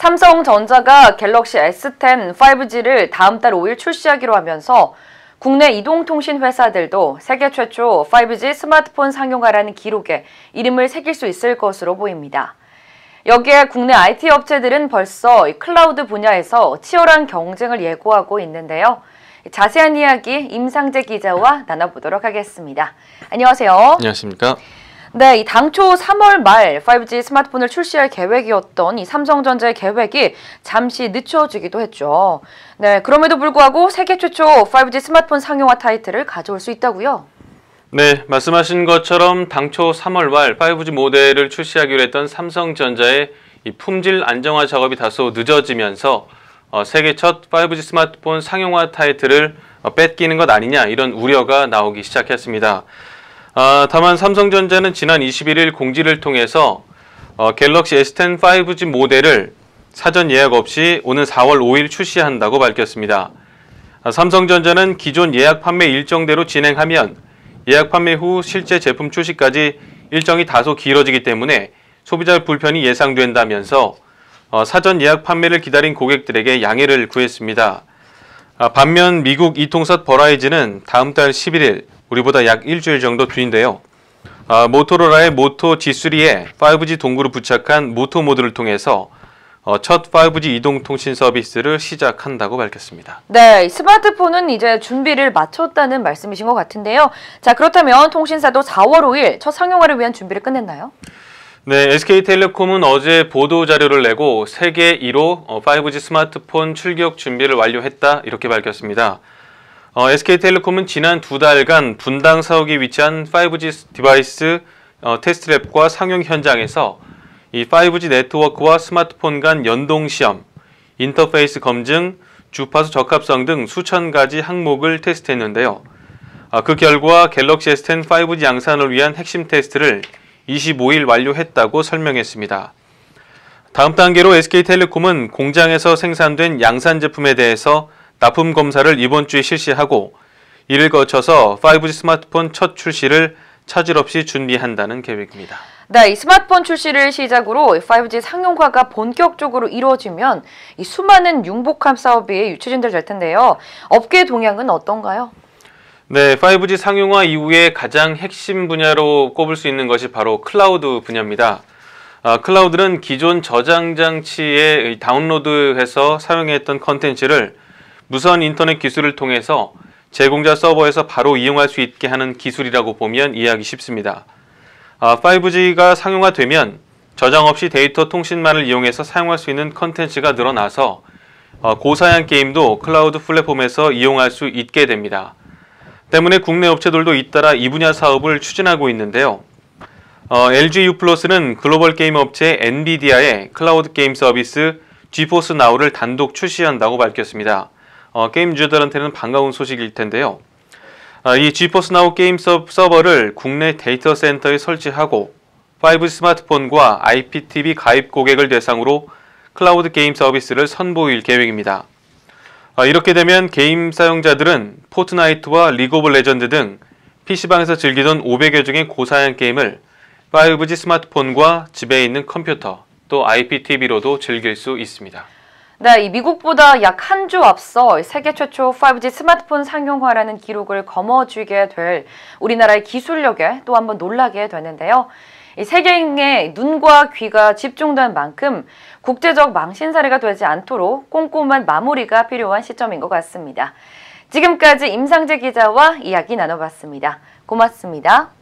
삼성전자가 갤럭시 S10 5G를 다음 달 5일 출시하기로 하면서 국내 이동통신 회사들도 세계 최초 5G 스마트폰 상용화라는 기록에 이름을 새길 수 있을 것으로 보입니다. 여기에 국내 IT 업체들은 벌써 클라우드 분야에서 치열한 경쟁을 예고하고 있는데요. 자세한 이야기 임상재 기자와 나눠보도록 하겠습니다. 안녕하세요. 안녕하십니까. 네, 이 당초 3월 말 5G 스마트폰을 출시할 계획이었던 이 삼성전자의 계획이 잠시 늦춰지기도 했죠. 네, 그럼에도 불구하고 세계 최초 5G 스마트폰 상용화 타이틀을 가져올 수 있다고요. 네, 말씀하신 것처럼 당초 3월 말 5G 모델을 출시하기로 했던 삼성전자의 이 품질 안정화 작업이 다소 늦어지면서 어, 세계 첫 5G 스마트폰 상용화 타이틀을 어, 뺏기는 것 아니냐 이런 우려가 나오기 시작했습니다. 아, 다만 삼성전자는 지난 21일 공지를 통해서 어, 갤럭시 S10 5G 모델을 사전 예약 없이 오는 4월 5일 출시한다고 밝혔습니다. 아, 삼성전자는 기존 예약 판매 일정대로 진행하면 예약 판매 후 실제 제품 출시까지 일정이 다소 길어지기 때문에 소비자 불편이 예상된다면서 어, 사전 예약 판매를 기다린 고객들에게 양해를 구했습니다. 아, 반면 미국 이통사 버라이즈는 다음 달 11일 우리보다 약 일주일 정도 뒤인데요. 아, 모토로라의 모토 G3에 5G 동굴을 부착한 모토 모드를 통해서 어, 첫 5G 이동통신 서비스를 시작한다고 밝혔습니다. 네, 스마트폰은 이제 준비를 마쳤다는 말씀이신 것 같은데요. 자, 그렇다면 통신사도 4월 5일 첫 상용화를 위한 준비를 끝냈나요? 네, SK텔레콤은 어제 보도 자료를 내고 세계 1호 5G 어, 스마트폰 출격 준비를 완료했다 이렇게 밝혔습니다. 어, SK텔레콤은 지난 두 달간 분당 사옥에 위치한 5G 디바이스 어, 테스트랩과 상용 현장에서 이 5G 네트워크와 스마트폰 간 연동 시험, 인터페이스 검증, 주파수 적합성 등 수천 가지 항목을 테스트했는데요. 아, 그 결과 갤럭시 S10 5G 양산을 위한 핵심 테스트를 25일 완료했다고 설명했습니다. 다음 단계로 SK텔레콤은 공장에서 생산된 양산 제품에 대해서 납품 검사를 이번 주에 실시하고 이를 거쳐서 5G 스마트폰 첫 출시를 차질 없이 준비한다는 계획입니다. 네, 이 스마트폰 출시를 시작으로 5G 상용화가 본격적으로 이루어지면 이 수많은 융복합 사업이 유추진들 될 텐데요. 업계 동향은 어떤가요? 네, 5G 상용화 이후에 가장 핵심 분야로 꼽을 수 있는 것이 바로 클라우드 분야입니다. 아, 클라우드는 기존 저장 장치에 다운로드해서 사용했던 컨텐츠를 무선 인터넷 기술을 통해서 제공자 서버에서 바로 이용할 수 있게 하는 기술이라고 보면 이해하기 쉽습니다. 5G가 아, 상용화되면 저장 없이 데이터 통신만을 이용해서 사용할 수 있는 컨텐츠가 늘어나서 어, 고사양 게임도 클라우드 플랫폼에서 이용할 수 있게 됩니다. 때문에 국내 업체들도 잇따라 이 분야 사업을 추진하고 있는데요. 어, LG U+는 글로벌 게임 업체 엔비디아의 클라우드 게임 서비스 GeForce Now를 단독 출시한다고 밝혔습니다. 어, 게임유저들한테는 반가운 소식일 텐데요. 아, 이 GeForce Now 게임 서버를 국내 데이터 센터에 설치하고 5 스마트폰과 IPTV 가입 고객을 대상으로 클라우드 게임 서비스를 선보일 계획입니다. 아, 이렇게 되면 게임 사용자들은 포트나이트와 리그 오브 레전드 등 PC방에서 즐기던 500여 종의 고사양 게임을 5G 스마트폰과 집에 있는 컴퓨터 또 IPTV로도 즐길 수 있습니다. 네, 이 미국보다 약 한 주 앞서 세계 최초 5G 스마트폰 상용화라는 기록을 거머쥐게 될 우리나라의 기술력에 또 한 번 놀라게 되는데요. 이 세계인의 눈과 귀가 집중된 만큼 국제적 망신 사례가 되지 않도록 꼼꼼한 마무리가 필요한 시점인 것 같습니다. 지금까지 임상재 기자와 이야기 나눠봤습니다. 고맙습니다.